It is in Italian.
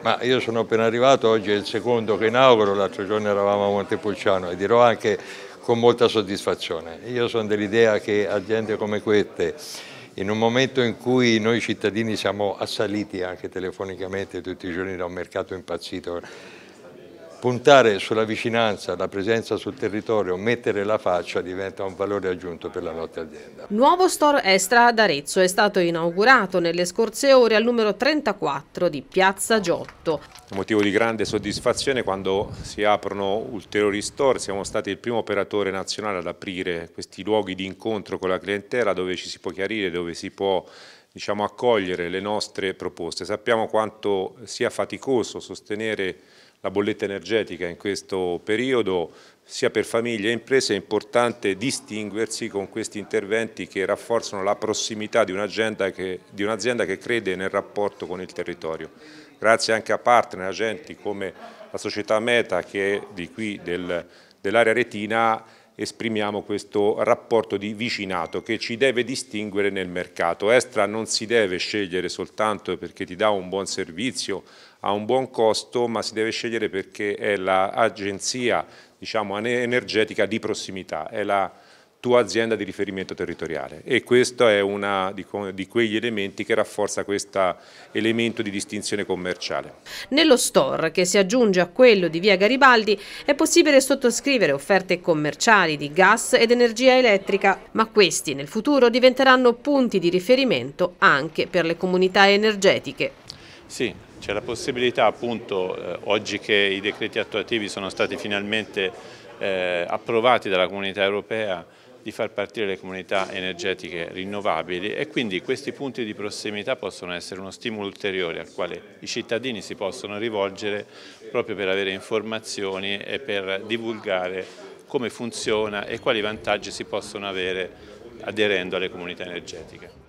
Ma io sono appena arrivato, oggi è il secondo che inauguro, l'altro giorno eravamo a Montepulciano e dirò anche con molta soddisfazione. Io sono dell'idea che aziende come queste, in un momento in cui noi cittadini siamo assaliti anche telefonicamente tutti i giorni da un mercato impazzito, puntare sulla vicinanza, la presenza sul territorio, mettere la faccia diventa un valore aggiunto per la nostra azienda. Nuovo store Estra ad Arezzo è stato inaugurato nelle scorse ore al numero 34 di Piazza Giotto. Un motivo di grande soddisfazione quando si aprono ulteriori store, siamo stati il primo operatore nazionale ad aprire questi luoghi di incontro con la clientela dove ci si può chiarire, dove si può diciamo, accogliere le nostre proposte. Sappiamo quanto sia faticoso sostenere la bolletta energetica in questo periodo, sia per famiglie e imprese è importante distinguersi con questi interventi che rafforzano la prossimità di un'azienda che, un che, crede nel rapporto con il territorio. Grazie anche a partner, agenti come la società Meta che è di qui del, dell'area retina esprimiamo questo rapporto di vicinato che ci deve distinguere nel mercato. Estra non si deve scegliere soltanto perché ti dà un buon servizio a un buon costo, ma si deve scegliere perché è l'agenzia diciamo, energetica di prossimità, è la tua azienda di riferimento territoriale e questo è uno di, di, quegli elementi che rafforza questo elemento di distinzione commerciale. Nello store che si aggiunge a quello di via Garibaldi è possibile sottoscrivere offerte commerciali di gas ed energia elettrica, ma questi nel futuro diventeranno punti di riferimento anche per le comunità energetiche. Sì, c'è la possibilità appunto eh, oggi che i decreti attuativi sono stati finalmente eh, approvati dalla comunità europea di far partire le comunità energetiche rinnovabili e quindi questi punti di prossimità possono essere uno stimolo ulteriore al quale i cittadini si possono rivolgere proprio per avere informazioni e per divulgare come funziona e quali vantaggi si possono avere aderendo alle comunità energetiche.